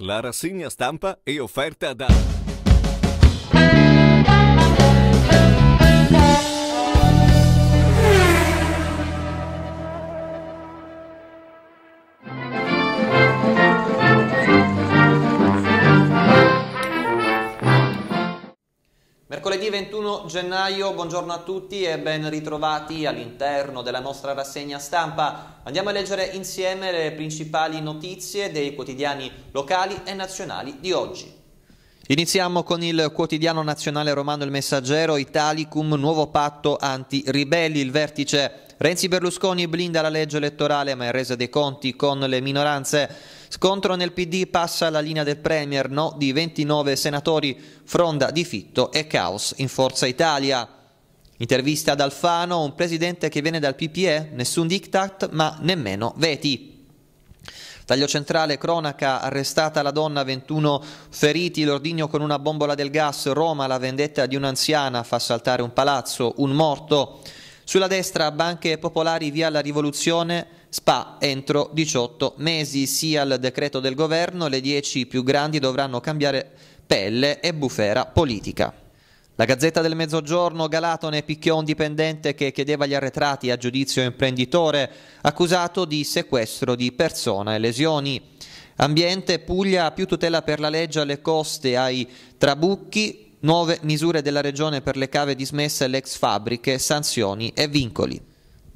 La rassegna stampa è offerta da... Giovedì 21 gennaio, buongiorno a tutti e ben ritrovati all'interno della nostra rassegna stampa. Andiamo a leggere insieme le principali notizie dei quotidiani locali e nazionali di oggi. Iniziamo con il quotidiano nazionale romano Il Messaggero, Italicum, nuovo patto anti-ribelli, il vertice Renzi Berlusconi blinda la legge elettorale ma è resa dei conti con le minoranze. Scontro nel PD passa la linea del Premier, no di 29 senatori, fronda di fitto e caos in Forza Italia. Intervista ad Alfano, un presidente che viene dal PPE, nessun diktat ma nemmeno veti. Taglio centrale, cronaca, arrestata la donna, 21 feriti, l'ordigno con una bombola del gas, Roma, la vendetta di un'anziana fa saltare un palazzo, un morto. Sulla destra banche popolari via la rivoluzione, SPA entro 18 mesi, sia al decreto del governo, le 10 più grandi dovranno cambiare pelle e bufera politica. La Gazzetta del Mezzogiorno, Galatone picchiò un dipendente che chiedeva gli arretrati a giudizio imprenditore, accusato di sequestro di persona e lesioni. Ambiente, Puglia, più tutela per la legge alle coste, ai trabucchi, nuove misure della regione per le cave dismesse e le ex fabbriche, sanzioni e vincoli.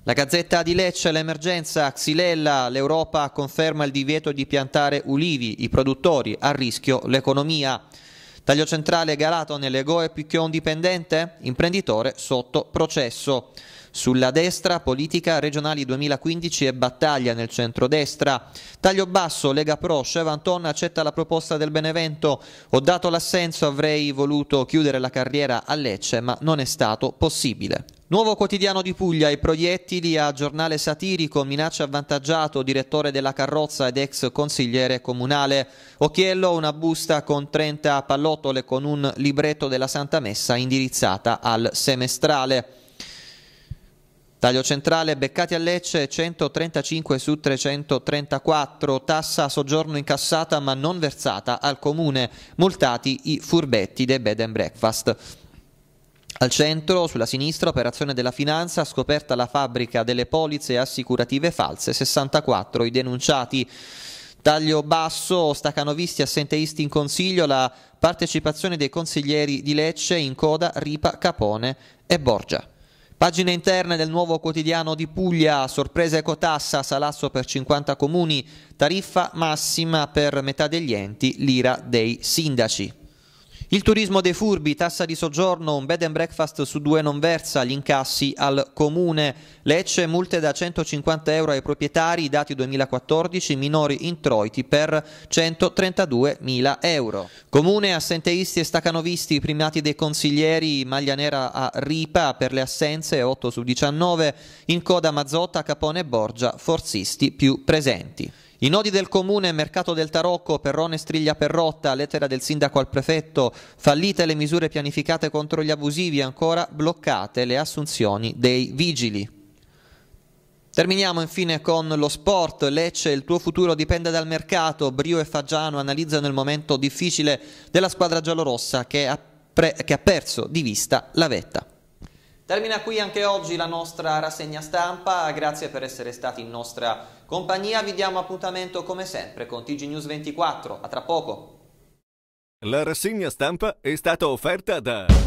La Gazzetta di Lecce, l'emergenza, Xilella, l'Europa conferma il divieto di piantare ulivi, i produttori, a rischio l'economia. Taglio centrale Galato nelle goe più che un dipendente, imprenditore sotto processo. Sulla destra, politica, regionali 2015 e battaglia nel centro-destra. Taglio basso, Lega Pro, Chevanton accetta la proposta del Benevento. Ho dato l'assenso, avrei voluto chiudere la carriera a Lecce, ma non è stato possibile. Nuovo quotidiano di Puglia, i proiettili a giornale satirico, minaccia avvantaggiato, direttore della carrozza ed ex consigliere comunale. Occhiello, una busta con 30 pallottole con un libretto della Santa Messa indirizzata al semestrale. Taglio centrale beccati a Lecce 135 su 334, tassa soggiorno incassata ma non versata al comune, multati i furbetti dei bed and breakfast. Al centro, sulla sinistra, operazione della finanza, scoperta la fabbrica delle polizze assicurative false, 64 i denunciati. Taglio basso, stacanovisti assenteisti in consiglio, la partecipazione dei consiglieri di Lecce in coda Ripa, Capone e Borgia. Pagine interne del nuovo quotidiano di Puglia, sorpresa ecotassa, salasso per 50 comuni, tariffa massima per metà degli enti, l'ira dei sindaci. Il turismo dei furbi, tassa di soggiorno, un bed and breakfast su due non versa, gli incassi al comune. Lecce, multe da 150 euro ai proprietari, dati 2014, minori introiti per 132 mila euro. Comune, assenteisti e stacanovisti, primati dei consiglieri, maglia nera a Ripa per le assenze, 8 su 19, in coda Mazzotta, Capone e Borgia, forzisti più presenti. I nodi del comune, mercato del tarocco, perrone striglia per rotta, lettera del sindaco al prefetto, fallite le misure pianificate contro gli abusivi, ancora bloccate le assunzioni dei vigili. Terminiamo infine con lo sport, Lecce, il tuo futuro dipende dal mercato, Brio e Fagiano analizzano il momento difficile della squadra giallorossa che ha, che ha perso di vista la vetta. Termina qui anche oggi la nostra rassegna stampa, grazie per essere stati in nostra compagnia, vi diamo appuntamento come sempre con TG News 24, a tra poco. La rassegna stampa è stata offerta da...